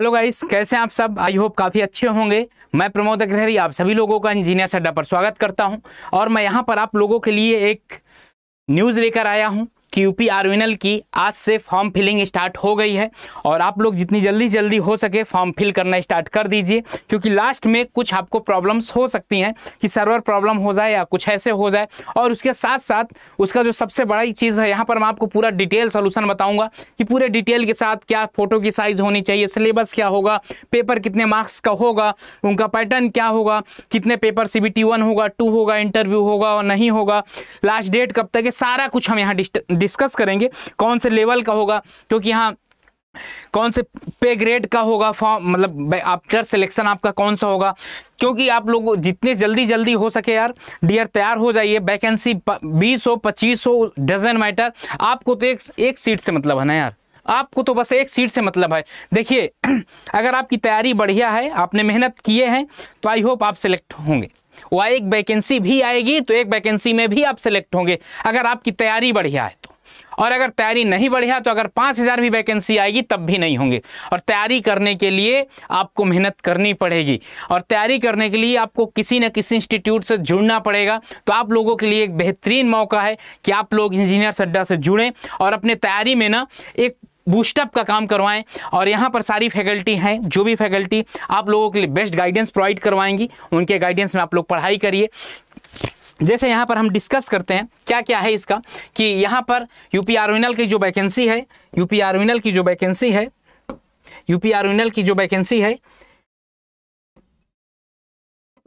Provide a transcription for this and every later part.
Hello guys कैसे हैं आप सब आई होप काफ़ी अच्छे होंगे मैं प्रमोद अग्रहरी आप सभी लोगों का इंजीनियर सड्डा पर स्वागत करता हूं और मैं यहां पर आप लोगों के लिए एक न्यूज़ लेकर आया हूं कि यूपी आरविनल की आज से फॉर्म फिलिंग स्टार्ट हो गई है और आप लोग जितनी जल्दी जल्दी हो सके फॉर्म फिल करना स्टार्ट कर दीजिए क्योंकि लास्ट में कुछ आपको प्रॉब्लम्स हो सकती हैं कि सर्वर प्रॉब्लम हो जाए या कुछ ऐसे हो जाए और उसके साथ साथ उसका जो सबसे बड़ा ही चीज़ है यहाँ पर मैं आपको पूरा डिटेल सोल्यूशन बताऊँगा कि पूरे डिटेल के साथ क्या फ़ोटो की साइज़ होनी चाहिए सिलेबस क्या होगा पेपर कितने मार्क्स का होगा उनका पैटर्न क्या होगा कितने paper C B T one होगा टू होगा इंटरव्यू होगा और नहीं होगा लास्ट डेट कब तक है सारा कुछ हम यहाँ डिस्कस करेंगे कौन से लेवल का होगा क्योंकि यहाँ कौन से पे ग्रेड का होगा फॉर्म मतलब आफ्टर सिलेक्शन आपका कौन सा होगा क्योंकि आप लोग जितने जल्दी जल्दी हो सके यार डियर तैयार हो जाइए वैकेंसी बीस हो पच्चीस हो डजन मैटर आपको तो एक, एक सीट से मतलब है ना यार आपको तो बस एक सीट से मतलब है देखिए अगर आपकी तैयारी बढ़िया है आपने मेहनत किए हैं तो आई होप आप सिलेक्ट होंगे वह एक वैकेंसी भी आएगी तो एक वैकेंसी में भी आप सेलेक्ट होंगे अगर आपकी तैयारी बढ़िया है और अगर तैयारी नहीं बढ़िया तो अगर पाँच हज़ार भी वैकेंसी आएगी तब भी नहीं होंगे और तैयारी करने के लिए आपको मेहनत करनी पड़ेगी और तैयारी करने के लिए आपको किसी न किसी इंस्टीट्यूट से जुड़ना पड़ेगा तो आप लोगों के लिए एक बेहतरीन मौका है कि आप लोग इंजीनियर अड्डा से जुड़ें और अपने तैयारी में ना एक बूस्टअप का काम करवाएं और यहाँ पर सारी फैकल्टी हैं जो भी फैकल्टी आप लोगों के लिए बेस्ट गाइडेंस प्रोवाइड करवाएंगी उनके गाइडेंस में आप लोग पढ़ाई करिए जैसे यहाँ पर हम डिस्कस करते हैं क्या क्या है इसका कि यहाँ पर यूपी आरविनल की जो वैकेंसी है यूपी आरविनल की जो वैकेंसी है यूपी आरविनल की जो वैकेंसी है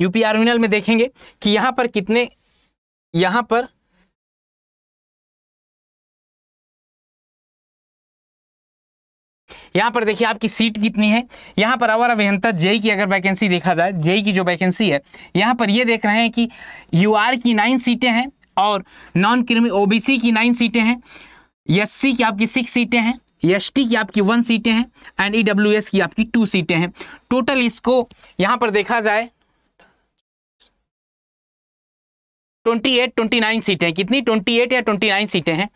यूपी आरविनल में देखेंगे कि यहाँ पर कितने यहाँ पर यहाँ पर देखिए आपकी सीट कितनी है यहाँ पर अवर अभियंता जेई की अगर वैकेंसी देखा जाए जेई की जो वैकेंसी है यहाँ पर ये देख रहे हैं कि यू की नाइन सीटें हैं और नॉन क्रिमी ओ की नाइन सीटें हैं एस की आपकी सिक्स सीटें हैं एस की आपकी वन सीटें हैं एंड ई e की आपकी टू सीटें हैं टोटल इसको यहाँ पर देखा जाए ट्वेंटी एट ट्वेंटी नाइन सीटें कितनी ट्वेंटी एट या ट्वेंटी नाइन सीटें हैं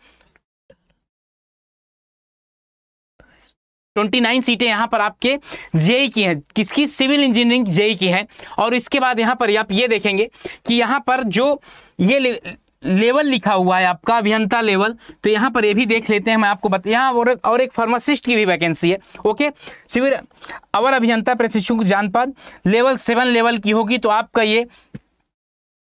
29 सीटें यहाँ पर आपके जेई की हैं किसकी सिविल इंजीनियरिंग जेई की हैं और इसके बाद यहाँ पर आप ये देखेंगे कि यहाँ पर जो ये ले, लेवल लिखा हुआ है आपका अभियंता लेवल तो यहाँ पर ये भी देख लेते हैं मैं आपको बता यहाँ और, और एक फार्मासिस्ट की भी वैकेंसी है ओके सिविल अवर अभियंता प्रशिक्षु जानपद लेवल सेवन लेवल की होगी तो आपका ये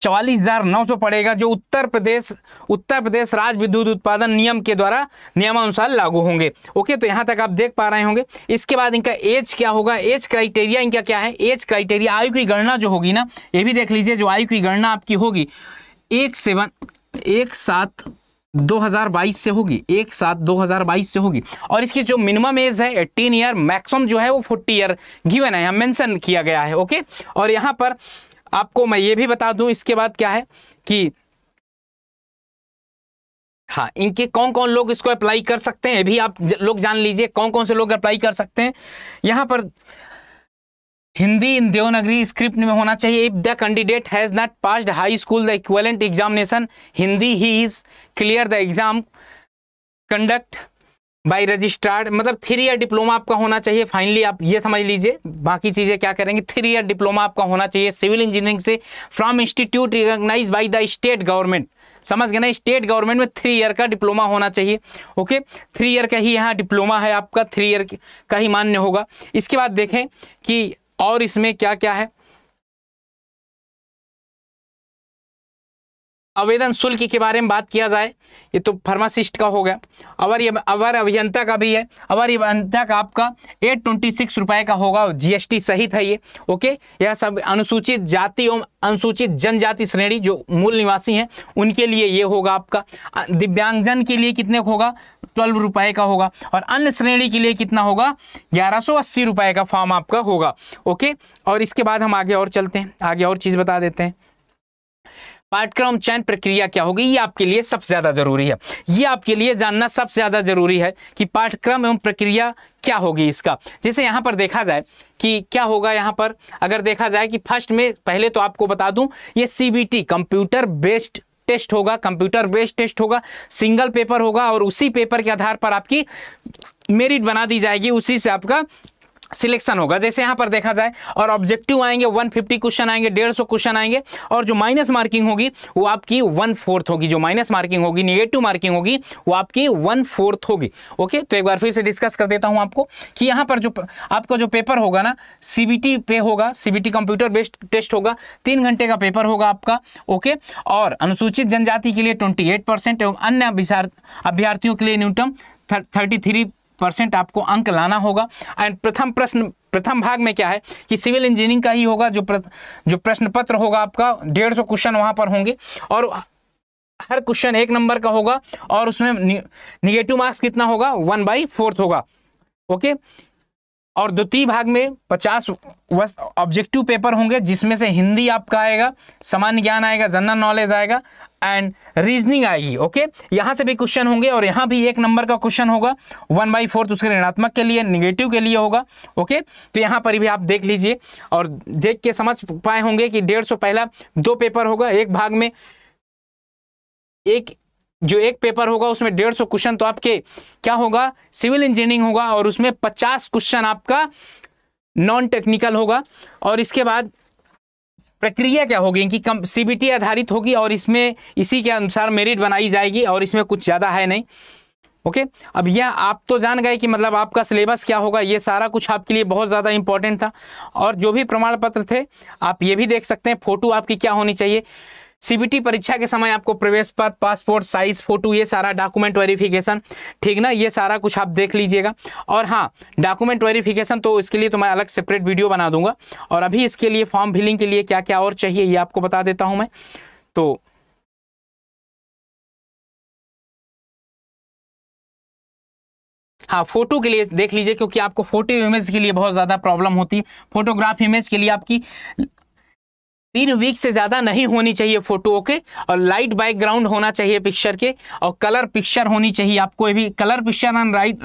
चवालीस हजार नौ सौ पड़ेगा जो उत्तर प्रदेश उत्तर प्रदेश राज्य विद्युत उत्पादन नियम के द्वारा नियमानुसार लागू होंगे ओके तो यहाँ तक आप देख पा रहे होंगे इसके बाद इनका एज क्या होगा एज क्राइटेरिया इनका क्या है एज क्राइटेरिया आयु की गणना जो होगी ना ये भी देख लीजिए जो आयु की गणना आपकी होगी एक सेवन एक सात 2022 से होगी एक साथ 2022 से होगी और इसकी जो मिनिमम एज है एट्टीन ईयर मैक्सिमम जो है वो फोर्टी ईयर गिवन है यहाँ मेंशन किया गया है ओके और यहाँ पर आपको मैं ये भी बता दूं इसके बाद क्या है कि हाँ इनके कौन कौन लोग इसको अप्लाई कर सकते हैं भी आप लोग जान लीजिए कौन कौन से लोग अप्लाई कर सकते हैं यहां पर हिंदी इन देवनागरी स्क्रिप्ट में होना चाहिए if the candidate has not passed high school the equivalent examination Hindi he is clear the exam conduct by registered मतलब थ्री ईयर डिप्लोमा आपका होना चाहिए फाइनली आप ये समझ लीजिए बाकी चीज़ें क्या करेंगे थ्री ईयर डिप्लोमा आपका होना चाहिए सिविल इंजीनियरिंग से from institute recognise by the state government समझ गए ना स्टेट गवर्नमेंट में थ्री ईयर का डिप्लोमा होना चाहिए ओके थ्री ईयर का ही यहाँ डिप्लोमा है आपका थ्री ईयर का ही मान्य होगा इसके बाद देखें कि और इसमें क्या क्या है आवेदन शुल्क के बारे में बात किया जाए ये तो फार्मासिस्ट का हो गया अवर ये अवर अभियंता का भी है अवर अभियंता का आपका एट ट्वेंटी सिक्स रुपये का होगा जीएसटी सहित है ये ओके यह सब अनुसूचित जाति एवं अनुसूचित जनजाति श्रेणी जो मूल निवासी हैं उनके लिए ये होगा आपका दिव्यांगजन के लिए कितने होगा ट्वेल्व रुपये का होगा और अन्य श्रेणी के लिए कितना होगा ग्यारह सौ अस्सी रुपए का फॉर्म आपका होगा ओके और इसके बाद हम आगे और चलते हैं आगे और चीज़ बता देते हैं पाठ्यक्रम चयन प्रक्रिया क्या होगी ये आपके लिए सबसे ज़्यादा जरूरी है ये आपके लिए जानना सबसे ज़्यादा जरूरी है कि पाठ्यक्रम एवं प्रक्रिया क्या होगी इसका जैसे यहाँ पर देखा जाए कि क्या होगा यहाँ पर अगर देखा जाए कि फर्स्ट में पहले तो आपको बता दूँ ये सी कंप्यूटर बेस्ड टेस्ट होगा कंप्यूटर बेस्ड टेस्ट होगा सिंगल पेपर होगा और उसी पेपर के आधार पर आपकी मेरिट बना दी जाएगी उसी से आपका सिलेक्शन होगा जैसे यहाँ पर देखा जाए और ऑब्जेक्टिव आएंगे 150 क्वेश्चन आएंगे 150 क्वेश्चन आएंगे और जो माइनस मार्किंग होगी वो आपकी वन फोर्थ होगी जो माइनस मार्किंग होगी निगेटिव मार्किंग होगी वो आपकी वन फोर्थ होगी ओके तो एक बार फिर से डिस्कस कर देता हूँ आपको कि यहां पर जो आपका जो पेपर होगा ना सी पे होगा सी कंप्यूटर बेस्ड टेस्ट होगा तीन घंटे का पेपर होगा आपका ओके और अनुसूचित जनजाति के लिए ट्वेंटी एवं अन्य अभ्यार्थियों के लिए न्यूनतम थर्टी थ्री परसेंट आपको अंक लाना होगा एंड प्रथम प्रश्न प्रथम भाग में क्या है कि सिविल इंजीनियरिंग का ही होगा जो प्र, जो प्रश्न पत्र होगा आपका डेढ़ सौ क्वेश्चन वहां पर होंगे और हर क्वेश्चन एक नंबर का होगा और उसमें निगेटिव मार्क्स कितना होगा वन बाई फोर्थ होगा ओके और द्वितीय भाग में पचास ऑब्जेक्टिव पेपर होंगे जिसमें से हिंदी आपका आएगा सामान्य ज्ञान आएगा जनरल नॉलेज आएगा एंड रीजनिंग आएगी ओके यहां से भी क्वेश्चन होंगे और यहां भी एक नंबर का क्वेश्चन होगा वन बाई फोर्थ उसके ऋणात्मक के लिए निगेटिव के लिए होगा ओके तो यहां पर भी आप देख लीजिए और देख के समझ पाए होंगे कि डेढ़ सौ पहला दो पेपर होगा एक भाग में एक जो एक पेपर होगा उसमें डेढ़ सौ क्वेश्चन तो आपके क्या होगा सिविल इंजीनियरिंग होगा और उसमें पचास क्वेश्चन आपका नॉन टेक्निकल होगा और इसके बाद प्रक्रिया क्या होगी इनकी कम सीबीटी आधारित होगी और इसमें इसी के अनुसार मेरिट बनाई जाएगी और इसमें कुछ ज़्यादा है नहीं ओके okay? अब यह आप तो जान गए कि मतलब आपका सिलेबस क्या होगा ये सारा कुछ आपके लिए बहुत ज़्यादा इंपॉर्टेंट था और जो भी प्रमाण पत्र थे आप ये भी देख सकते हैं फोटो आपकी क्या होनी चाहिए सीबीटी परीक्षा के समय आपको प्रवेश पत्र पासपोर्ट साइज फोटो ये सारा डॉक्यूमेंट वेरिफिकेशन ठीक ना ये सारा कुछ आप देख लीजिएगा और हाँ डॉक्यूमेंट वेरिफिकेशन तो इसके लिए तो मैं अलग सेपरेट वीडियो बना दूंगा और अभी इसके लिए फॉर्म फिलिंग के लिए क्या क्या और चाहिए ये आपको बता देता हूँ मैं तो हाँ फोटो के लिए देख लीजिए क्योंकि आपको फोटो इमेज के लिए बहुत ज़्यादा प्रॉब्लम होती है फोटोग्राफ इमेज के लिए आपकी तीन वीक से ज़्यादा नहीं होनी चाहिए फोटो ओके और लाइट बैकग्राउंड होना चाहिए पिक्चर के और कलर पिक्चर होनी चाहिए आपको भी colour picture and right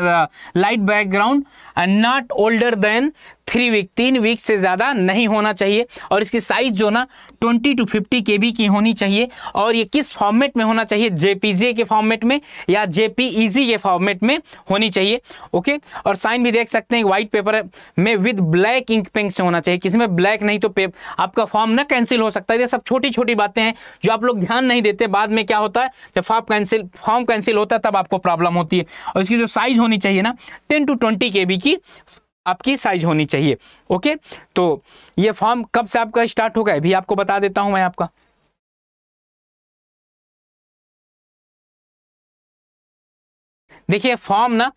light background and not older than three week तीन वीक से ज़्यादा नहीं होना चाहिए और इसकी साइज़ जो ना twenty to fifty K B की होनी चाहिए और ये किस फॉर्मेट में होना चाहिए जे के फॉर्मेट में या जे e के फॉर्मेट में होनी चाहिए ओके और साइन भी देख सकते हैं वाइट पेपर में विद ब्लैक इंक पेंक से होना चाहिए किसी में ब्लैक नहीं तो पेप आपका फॉर्म ना कैंसिल हो सकता है ये सब छोटी छोटी बातें हैं जो आप लोग ध्यान नहीं देते बाद में क्या होता है जब फॉर्म कैंसिल फॉर्म कैंसिल होता है तब आपको प्रॉब्लम होती है और इसकी जो साइज़ होनी चाहिए ना टेन टू ट्वेंटी के की आपकी साइज होनी चाहिए ओके तो ये फॉर्म कब से आपका स्टार्ट होगा अभी आपको बता देता हूं मैं आपका देखिए फॉर्म ना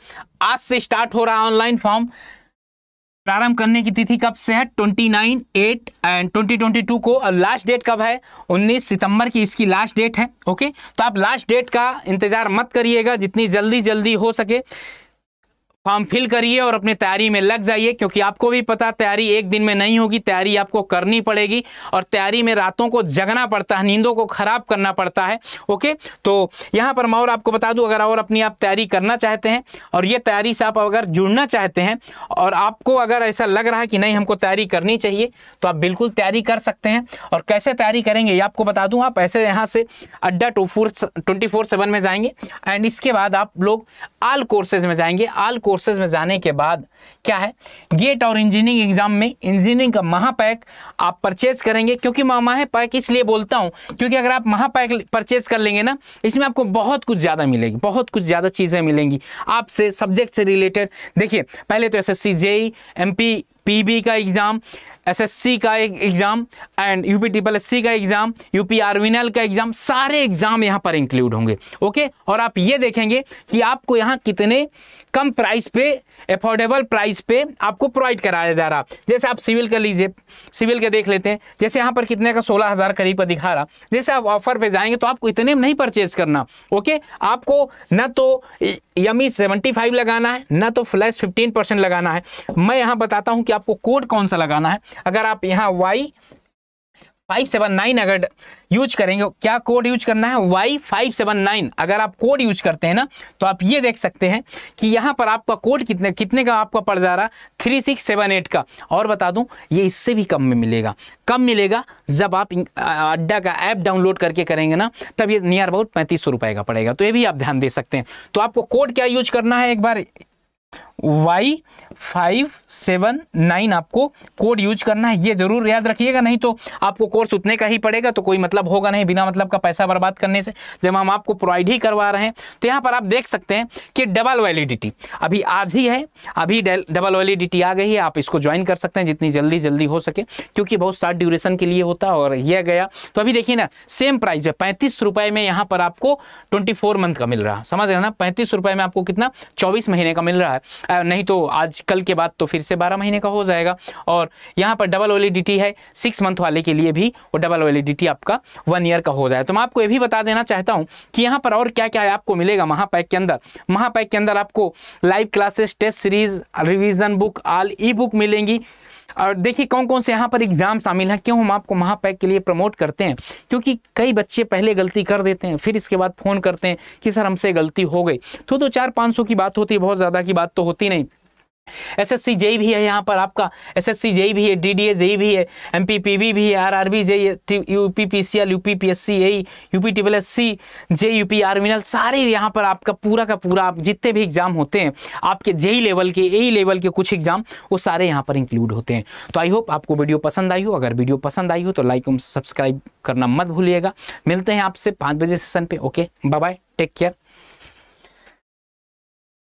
आज से स्टार्ट हो रहा है ऑनलाइन फॉर्म प्रारंभ करने की तिथि कब से है twenty nine eight and twenty twenty two को और लास्ट डेट कब है उन्नीस सितंबर की इसकी लास्ट डेट है ओके तो आप लास्ट डेट का इंतजार मत करिएगा जितनी जल्दी जल्दी हो सके फॉर्म फिल करिए और अपनी तैयारी में लग जाइए क्योंकि आपको भी पता तैयारी एक दिन में नहीं होगी तैयारी आपको करनी पड़ेगी और तैयारी में रातों को जगना पड़ता है नींदों को ख़राब करना पड़ता है ओके तो यहाँ पर मैं और आपको बता दूँ अगर और अपनी आप तैयारी करना चाहते हैं और ये तैयारी से आप अगर जुड़ना चाहते हैं और आपको अगर ऐसा लग रहा है कि नहीं हमको तैयारी करनी चाहिए तो आप बिल्कुल तैयारी कर सकते हैं और कैसे तैयारी करेंगे ये आपको बता दूँ आप ऐसे यहाँ से Adda two four twenty four seven में जाएंगे एंड इसके बाद आप लोग आल कोर्सेज में जाएंगे आल कोर्स कोर्सेज में जाने के बाद क्या है गेट और इंजीनियरिंग एग्जाम में इंजीनियरिंग का महापैक आप परचेज करेंगे क्योंकि मैं महापैक इसलिए बोलता हूँ क्योंकि अगर आप महापैक परचेज कर लेंगे ना इसमें आपको बहुत कुछ ज़्यादा मिलेगी बहुत कुछ ज़्यादा चीज़ें मिलेंगी आपसे सब्जेक्ट से रिलेटेड देखिए पहले तो S S C JE M P PB का एग्ज़ाम एसएससी का एक exam and UP triple S का एग्ज़ाम यूपी आर्विनल का एग्ज़ाम सारे एग्ज़ाम यहाँ पर इंक्लूड होंगे ओके और आप ये देखेंगे कि आपको यहाँ कितने कम प्राइस पे अफोर्डेबल प्राइस पे आपको प्रोवाइड कराया जा रहा जैसे आप सिविल का लीजिए सिविल के देख लेते हैं जैसे यहाँ पर कितने का सोलह हज़ार करीब का दिखा रहा जैसे आप ऑफर पे जाएंगे तो आपको इतने में नहीं परचेज करना ओके आपको ना तो यमी सेवेंटी फाइव लगाना है ना तो फ्लैश फिफ्टीन परसेंट लगाना है मैं यहाँ बताता हूँ कि आपको कोड कौन सा लगाना है अगर आप यहाँ वाई फाइव सेवन नाइन अगर यूज करेंगे क्या कोड यूज करना है वाई फाइव सेवन नाइन अगर आप कोड यूज करते हैं ना तो आप ये देख सकते हैं कि यहाँ पर आपका कोड कितने कितने का आपका पड़ जा रहा थ्री सिक्स सेवन एट का और बता दूँ ये इससे भी कम में मिलेगा कम मिलेगा जब आप अड्डा का ऐप डाउनलोड करके करेंगे ना तब ये नियर अबाउट पैंतीस सौ रुपये का पड़ेगा तो ये भी आप ध्यान दे सकते हैं तो आपको कोड क्या यूज करना है एक बार वाई फाइव सेवन नाइन आपको कोड यूज करना है ये जरूर याद रखिएगा नहीं तो आपको कोर्स उतने का ही पड़ेगा तो कोई मतलब होगा नहीं बिना मतलब का पैसा बर्बाद करने से जब हम आपको प्रोवाइड ही करवा रहे हैं तो यहाँ पर आप देख सकते हैं कि डबल वैलिडिटी अभी आज ही है अभी डबल वैलिडिटी आ गई है आप इसको ज्वाइन कर सकते हैं जितनी जल्दी जल्दी हो सके क्योंकि बहुत शार्ट ड्यूरेशन के लिए होता और यह गया तो अभी देखिए ना सेम प्राइस है पैंतीस में यहाँ पर आपको ट्वेंटी फोर मंथ का मिल रहा समझ रहे ना पैंतीस में आपको कितना चौबीस महीने का मिल रहा है नहीं तो आज कल के बाद तो फिर से बारह महीने का हो जाएगा और यहाँ पर डबल वैलिडिटी e है सिक्स मंथ वाले के लिए भी वो डबल वैलिडिटी e आपका वन ईयर का हो जाए तो मैं आपको ये भी बता देना चाहता हूँ कि यहाँ पर और क्या क्या आपको मिलेगा महापैक के अंदर महापैक के अंदर आपको live classes test series revision book all e book मिलेंगी और देखिए कौन कौन से यहाँ पर एग्ज़ाम शामिल हैं क्यों हम आपको महापैक के लिए प्रमोट करते हैं क्योंकि कई बच्चे पहले गलती कर देते हैं फिर इसके बाद फ़ोन करते हैं कि सर हमसे गलती हो गई तो, तो चार पाँच सौ की बात होती है बहुत ज़्यादा की बात तो होती नहीं एस एस सी जेई भी है यहाँ पर आपका एस एस सी जेई भी है डी डी ए जेई भी है एम पी पी बी भी है R R B J U P P C L U P P S C A U P T S C J U P आर्मिनल सारे यहाँ पर आपका पूरा का पूरा आप जितने भी एग्जाम होते हैं आपके जेई लेवल e के ए लेवल e के कुछ एग्जाम वो सारे यहाँ पर इंक्लूड होते हैं तो आई होप आपको वीडियो पसंद आई हो अगर वीडियो पसंद आई हो तो लाइक और सब्सक्राइब करना मत भूलिएगा मिलते हैं आपसे पाँच बजे सेशन पे okay bye bye take care